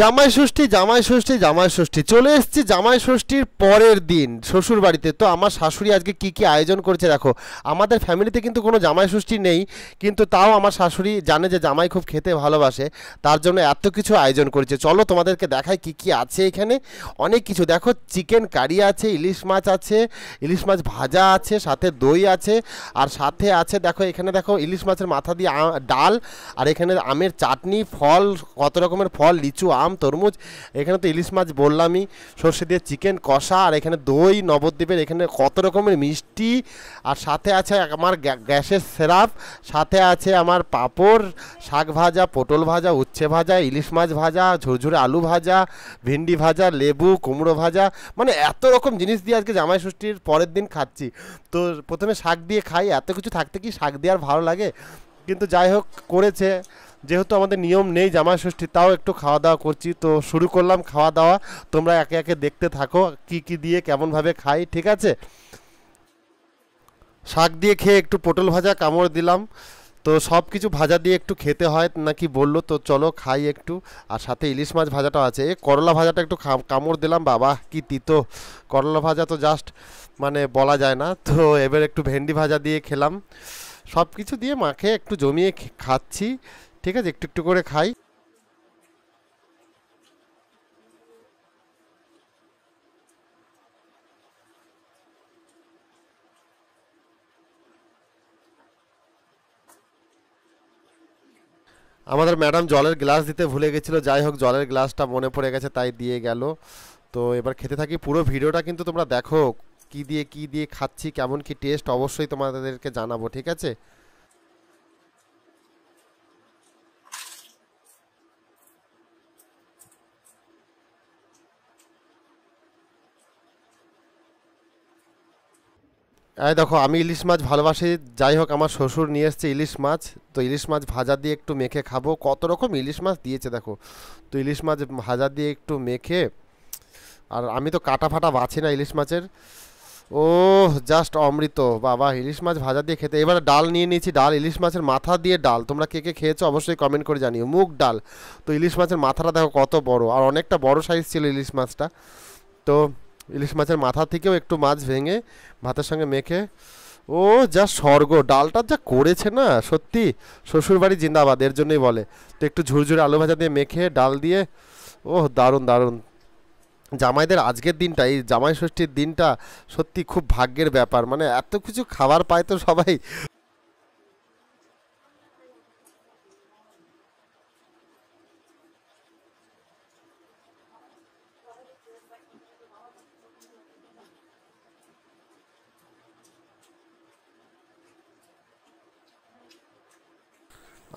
জামাই ষষ্ঠী জামাই ষষ্ঠী জামাই ষষ্ঠী চলে এসেছি জামাই ষষ্ঠীর পরের দিন শ্বশুর বাড়িতে তো আমার শাশুড়ি আজকে কি কি আয়োজন করেছে দেখো আমাদের ফ্যামিলিতে কিন্তু কোনো জামাই ষষ্ঠী নেই কিন্তু তাও আমার শাশুড়ি জানে যে জামাই খুব খেতে ভালোবাসে তার জন্য এত কিছু আয়োজন করেছে চলো তোমাদেরকে দেখায় কি কি আছে এখানে অনেক কিছু দেখো চিকেন কারি আছে ইলিশ মাছ আছে ইলিশ মাছ ভাজা আছে সাথে দই আছে আর সাথে আছে দেখো এখানে দেখো ইলিশ মাছের মাথা দিয়ে ডাল আর এখানে আমের চাটনি ফল কত রকমের ফল লিচু আম তরমুজ এখানে তো ইলিশ মাছ বললামই সর্ষে দিয়ে চিকেন কষা আর এখানে দই নবদ্বীপের এখানে কত রকমের মিষ্টি আর সাথে আছে আমার গ্যাসের সেরাপ সাথে আছে আমার পাঁপড় শাক ভাজা পটল ভাজা উচ্ছে ভাজা ইলিশ মাছ ভাজা ঝুরঝুরে আলু ভাজা ভেন্ডি ভাজা লেবু কুমড়ো ভাজা মানে এত রকম জিনিস দিয়ে আজকে জামাই ষষ্ঠীর পরের দিন খাচ্ছি তো প্রথমে শাক দিয়ে খাই এত কিছু থাকতে কি শাক দিয়ে আর ভালো লাগে কিন্তু যাই হোক করেছে যেহেতু আমাদের নিয়ম নেই জামা ষষ্ঠী তাও একটু খাওয়া দাওয়া করছি তো শুরু করলাম খাওয়া দাওয়া তোমরা একে একে দেখতে থাকো কি কি দিয়ে কেমনভাবে খাই ঠিক আছে শাক দিয়ে খেয়ে একটু পটল ভাজা কামড় দিলাম তো সব কিছু ভাজা দিয়ে একটু খেতে হয় নাকি বললো তো চলো খাই একটু আর সাথে ইলিশ মাছ ভাজাটা আছে এই করলা ভাজাটা একটু কামড় দিলাম বাবা কি তিতো করলা ভাজা তো জাস্ট মানে বলা যায় না তো এবার একটু ভেন্ডি ভাজা দিয়ে খেলাম সব কিছু দিয়ে মাখে একটু জমিয়ে খাচ্ছি ঠিক আছে একটু একটু করে খাই আমাদের ম্যাডাম জলের গ্লাস দিতে ভুলে গেছিলো যাই হোক জলের গ্লাসটা মনে পড়ে গেছে তাই দিয়ে গেল তো এবার খেতে থাকি পুরো ভিডিওটা কিন্তু তোমরা দেখো কি দিয়ে কি দিয়ে খাচ্ছি কেমন কি টেস্ট অবশ্যই তোমাদেরকে জানাবো ঠিক আছে এই দেখো আমি ইলিশ মাছ ভালোবাসি যাই হোক আমার শ্বশুর নিয়ে এসছে ইলিশ মাছ তো ইলিশ মাছ ভাজা দিয়ে একটু মেখে খাবো কত রকম ইলিশ মাছ দিয়েছে দেখো তো ইলিশ মাছ ভাজা দিয়ে একটু মেখে আর আমি তো কাটা ফাটা বাছি না ইলিশ মাছের ও জাস্ট অমৃত বাবা ইলিশ মাছ ভাজা দিয়ে খেতে এবার ডাল নিয়ে নিয়েছি ডাল ইলিশ মাছের মাথা দিয়ে ডাল তোমরা কে কে খেয়েছো অবশ্যই কমেন্ট করে জানিও মুগ ডাল তো ইলিশ মাছের মাথাটা দেখো কত বড় আর অনেকটা বড় সাইজ ছিল ইলিশ মাছটা তো ইলিশ মাছের মাথা থেকেও একটু মাছ ভেঙে ভাতের সঙ্গে মেখে ও যা স্বর্গ ডালটা যা করেছে না সত্যি শ্বশুরবাড়ি জিন্দাবাদ এর জন্যই বলে তো একটু ঝুরঝুরে আলু ভাজা দিয়ে মেখে ডাল দিয়ে ও দারুণ দারুণ জামাইদের আজকের দিনটা এই জামাই ষষ্ঠীর দিনটা সত্যি খুব ভাগ্যের ব্যাপার মানে এত কিছু খাবার পায় তো সবাই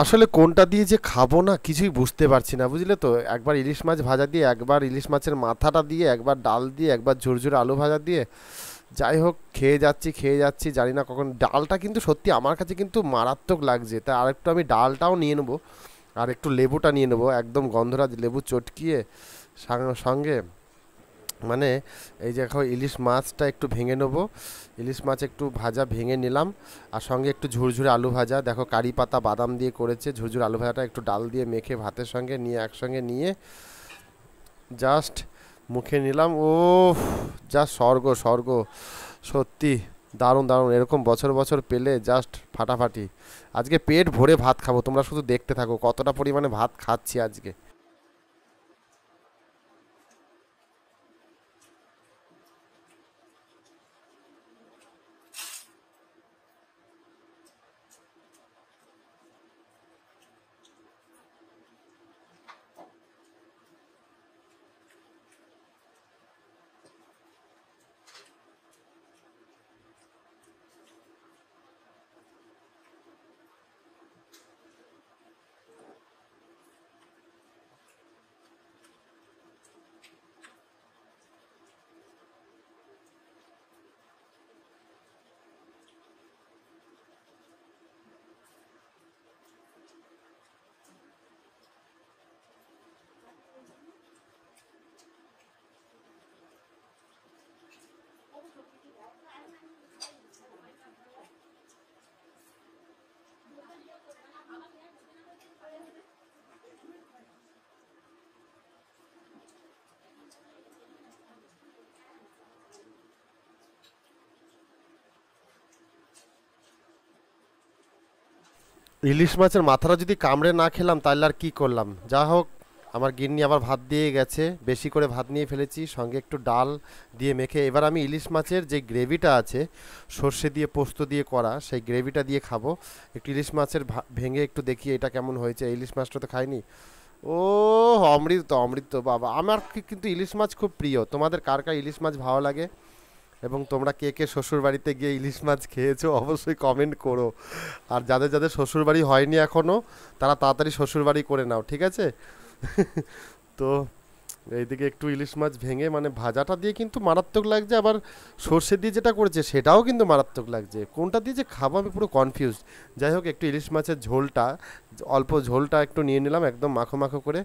আসলে কোনটা দিয়ে যে খাবো না কিছুই বুঝতে পারছি না বুঝলে তো একবার ইলিশ মাছ ভাজা দিয়ে একবার ইলিশ মাছের মাথাটা দিয়ে একবার ডাল দিয়ে একবার ঝুরঝুরে আলু ভাজা দিয়ে যাই হোক খেয়ে যাচ্ছি খেয়ে যাচ্ছি জানি না কখন ডালটা কিন্তু সত্যি আমার কাছে কিন্তু মারাত্মক লাগছে তা আরেকটু আমি ডালটাও নিয়ে নেবো আর একটু লেবুটা নিয়ে নেবো একদম গন্ধরাজ লেবু চটকিয়ে সঙ্গে মানে এই যে এখন ইলিশ মাছটা একটু ভেঙে নেবো ইলিশ মাছ একটু ভাজা ভেঙে নিলাম আর সঙ্গে একটু ঝুরঝুরে আলু ভাজা দেখো কারি পাতা বাদাম দিয়ে করেছে ঝুরঝুরে আলু ভাজাটা একটু ডাল দিয়ে মেখে ভাতের সঙ্গে নিয়ে একসঙ্গে নিয়ে জাস্ট মুখে নিলাম ও যা স্বর্গ স্বর্গ সত্যি দারুণ দারুণ এরকম বছর বছর পেলে জাস্ট ফাটাফাটি আজকে পেট ভরে ভাত খাবো তোমরা শুধু দেখতে থাকো কতটা পরিমাণে ভাত খাচ্ছি আজকে ইলিশ মাছের মাথাটা যদি কামড়ে না খেলাম তাহলে আর কী করলাম যা হোক আমার গিন্নি আবার ভাত দিয়ে গেছে বেশি করে ভাত নিয়ে ফেলেছি সঙ্গে একটু ডাল দিয়ে মেখে এবার আমি ইলিশ মাছের যে গ্রেভিটা আছে সর্ষে দিয়ে পোস্ত দিয়ে করা সেই গ্রেভিটা দিয়ে খাবো একটু ইলিশ মাছের ভেঙে একটু দেখি এটা কেমন হয়েছে ইলিশ মাছটা তো খাইনি ও অমৃত অমৃত বাবা আমার কিন্তু ইলিশ মাছ খুব প্রিয় তোমাদের কার কার ইলিশ মাছ ভালো লাগে এবং তোমরা কে কে শ্বশুর বাড়িতে গিয়ে ইলিশ মাছ খেয়েছো অবশ্যই কমেন্ট করো আর যাদের যাদের শ্বশুর বাড়ি হয়নি এখনও তারা তাড়াতাড়ি শ্বশুর বাড়ি করে নাও ঠিক আছে তো এইদিকে একটু ইলিশ মাছ ভেঙে মানে ভাজাটা দিয়ে কিন্তু মারাত্মক লাগছে আবার সর্ষে দিয়ে যেটা করেছে সেটাও কিন্তু মারাত্মক লাগছে কোনটা দিয়ে যে খাবো আমি পুরো কনফিউজ যাই হোক একটু ইলিশ মাছের ঝোলটা অল্প ঝোলটা একটু নিয়ে নিলাম একদম মাখো মাখো করে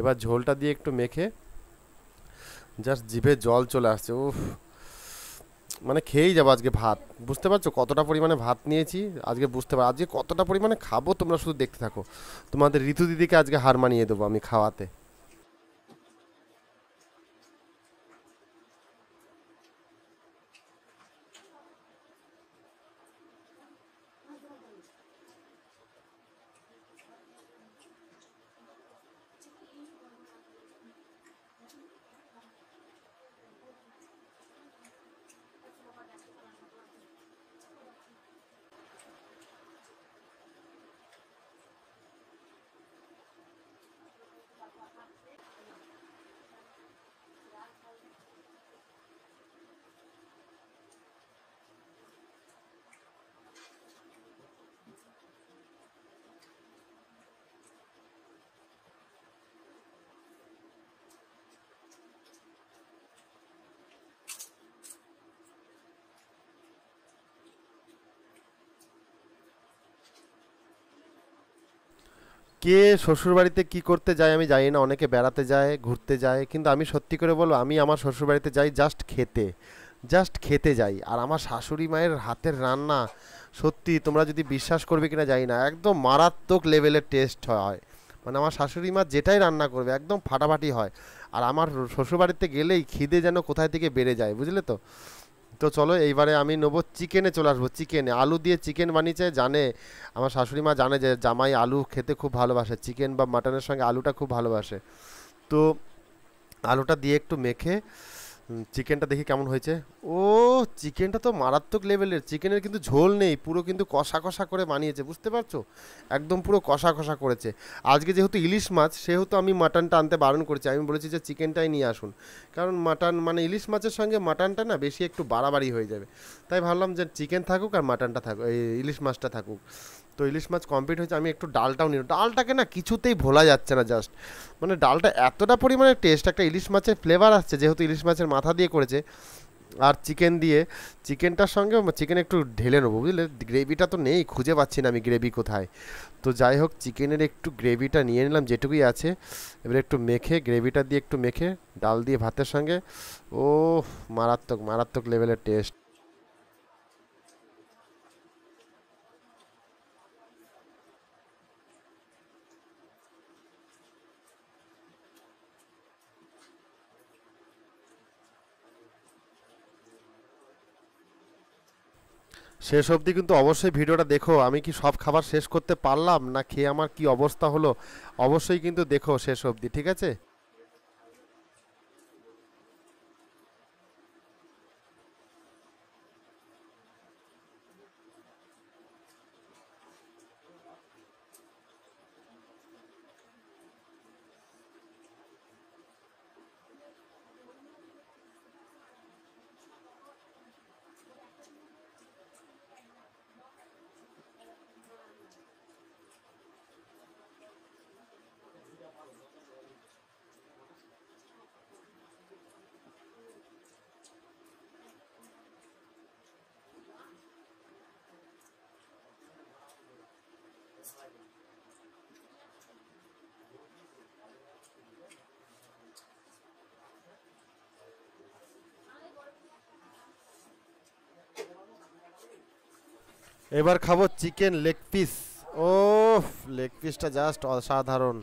এবার ঝোলটা দিয়ে একটু মেখে জাস্ট জিভে জল চলে আসছে উফ মানে খেয়েই যাবো আজকে ভাত বুঝতে পারছো কতটা পরিমাণে ভাত নিয়েছি আজকে বুঝতে পারো আজকে কতটা পরিমাণে খাবো তোমরা শুধু দেখতে থাকো তোমাদের ঋতু দিদিকে আজকে হার মানিয়ে দেবো আমি খাওয়াতে কে শ্বশুরবাড়িতে কি করতে যায় আমি জানি না অনেকে বেড়াতে যায় ঘুরতে যায় কিন্তু আমি সত্যি করে বলো আমি আমার শ্বশুরবাড়িতে যাই জাস্ট খেতে জাস্ট খেতে যাই আর আমার শাশুড়ি মায়ের হাতের রান্না সত্যি তোমরা যদি বিশ্বাস করবে কিনা জানি না একদম মারাত্মক লেভেলের টেস্ট হয় মানে আমার শাশুড়ি মা যেটাই রান্না করবে একদম ফাটাফাটি হয় আর আমার শ্বশুরবাড়িতে গেলেই খিদে যেন কোথায় থেকে বেড়ে যায় বুঝলে তো তো চলো এইবারে আমি নেবো চিকেনে চলে আসবো চিকেনে আলু দিয়ে চিকেন বানিয়েছে জানে আমার শাশুড়ি মা জানে যে জামাই আলু খেতে খুব ভালোবাসে চিকেন বা মাটনের সঙ্গে আলুটা খুব ভালোবাসে তো আলুটা দিয়ে একটু মেখে চিকেনটা দেখি কেমন হয়েছে ও চিকেনটা তো মারাত্মক লেভেলের চিকেনের কিন্তু ঝোল নেই পুরো কিন্তু কষা কষা করে বানিয়েছে বুঝতে পারছো একদম পুরো কষা কষা করেছে আজকে যেহেতু ইলিশ মাছ সেহেতু আমি মাটনটা আনতে বারণ করেছি আমি বলেছি যে চিকেনটাই নিয়ে আসুন কারণ মাটন মানে ইলিশ মাছের সঙ্গে মাটনটা না বেশি একটু বাড়াবাড়ি হয়ে যাবে তাই ভাবলাম যে চিকেন থাকুক আর মাটনটা থাকুক ইলিশ মাছটা থাকুক তো ইলিশ মাছ কমপ্লিট হয়েছে আমি একটু ডালটাও নিলাম ডালটাকে না কিছুতেই ভোলা যাচ্ছে না জাস্ট মানে ডালটা এতটা পরিমাণে টেস্ট একটা ইলিশ মাছের ফ্লেভার আসছে যেহেতু ইলিশ মাছের মাথা দিয়ে করেছে আর চিকেন দিয়ে চিকেনটার সঙ্গে চিকেন একটু ঢেলে নেবো বুঝলে গ্রেভিটা তো নেই খুঁজে পাচ্ছি না আমি গ্রেভি কোথায় তো যাই হোক চিকেনের একটু গ্রেভিটা নিয়ে নিলাম যেটুকুই আছে এবার একটু মেখে গ্রেভিটা দিয়ে একটু মেখে ডাল দিয়ে ভাতের সঙ্গে ও মারাত্মক মারাত্মক লেভেলের টেস্ট শেষ অবধি কিন্তু অবশ্যই ভিডিওটা দেখো আমি কি সব খাবার শেষ করতে পারলাম না খেয়ে আমার কি অবস্থা হলো অবশ্যই কিন্তু দেখো শেষ অবধি ঠিক আছে এবার খাবো চিকেন লেগ পিস ও লেগ পিসটা জাস্ট অসাধারণ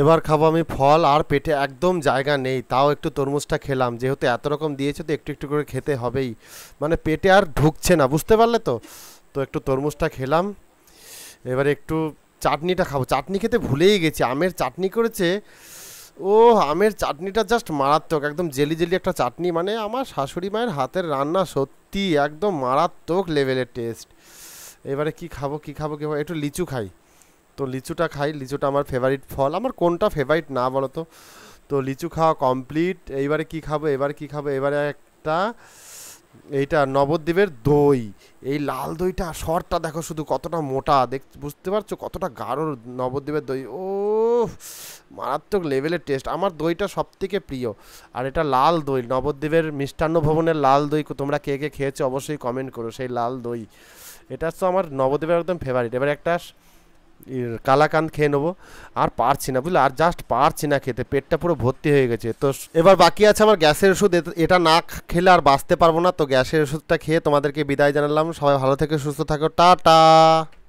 এবার খাবো আমি ফল আর পেটে একদম জায়গা নেই তাও একটু তরমুজটা খেলাম যেহেতু এত রকম দিয়েছে তো একটু একটু করে খেতে হবেই মানে পেটে আর ঢুকছে না বুঝতে পারলে তো তো একটু তরমুজটা খেলাম এবার একটু চাটনিটা খাবো চাটনি খেতে ভুলেই গেছি আমের চাটনি করেছে ও আমের চাটনিটা জাস্ট মারাত্মক একদম জেলি জেলি একটা চাটনি মানে আমার শাশুড়ি মায়ের হাতের রান্না সত্যি একদম মারাত্মক লেভেলের টেস্ট এবারে কি খাবো কি খাবো কি খাবো একটু লিচু খাই তো লিচুটা খাই লিচুটা আমার ফেভারিট ফল আমার কোনটা ফেভারিট না বলো তো তো লিচু খাওয়া কমপ্লিট এইবারে কি খাবো এবার কি খাবো এবারে একটা এইটা নবদ্বীপের দই এই লাল দইটা শরটা দেখো শুধু কতটা মোটা দেখ বুঝতে পারছো কতটা গাঢ় নবদ্বীপের দই ও মারাত্মক লেভেলের টেস্ট আমার দইটা সব থেকে প্রিয় আর এটা লাল দই নবদ্বীপের মিষ্টান্ন ভবনের লাল দই তোমরা কে কে খেয়েছো অবশ্যই কমেন্ট করো সেই লাল দই এটা তো আমার নবদ্বীপের একদম ফেভারিট এবার একটা কালাকান খেয়ে নেবো আর পারছি না বুঝলে আর জাস্ট পারছি না খেতে পেটটা পুরো ভর্তি হয়ে গেছে তো এবার বাকি আছে আমার গ্যাসের ওষুধ এটা না খেলে আর বাঁচতে পারবো না তো গ্যাসের ওষুধটা খেয়ে তোমাদেরকে বিদায় জানালাম সবাই ভালো থেকে সুস্থ থাকো টাটা